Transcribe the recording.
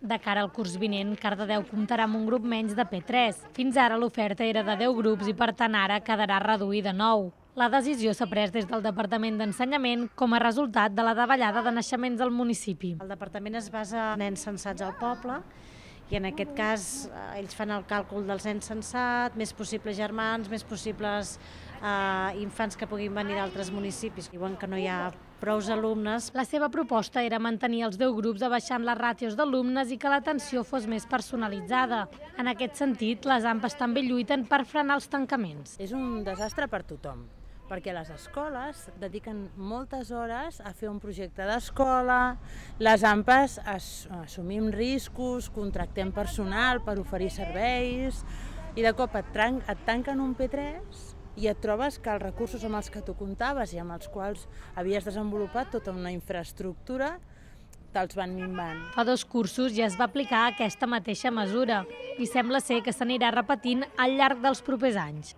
De cara al curs vinent, Cardedeu comptarà amb un grup menys de P3. Fins ara l'oferta era de 10 grups i per tant ara quedarà reduïda a 9. La decisió s'ha pres des del Departament d'Ensenyament com a resultat de la davallada de naixements al municipi. El departament es basa en nens sensats al poble i en aquest cas eh, ells fan el càlcul del cens censat, més possibles germans, més possibles eh, infants que puguin venir d'altres municipis. Diuen que no hi ha prous alumnes. La seva proposta era mantenir els 10 grups abaixant les ràtios d'alumnes i que l'atenció fos més personalitzada. En aquest sentit, les AMPAs també lluiten per frenar els tancaments. És un desastre per tothom perquè les escoles dediquen moltes hores a fer un projecte d'escola, les AMPAs assumim riscos, contractem personal per oferir serveis, i de cop et, et tanquen un P3 i et trobes que els recursos amb els que tu comptaves i amb els quals havies desenvolupat tota una infraestructura te'ls van minvant. Fa dos cursos ja es va aplicar aquesta mateixa mesura i sembla ser que s'anirà repetint al llarg dels propers anys.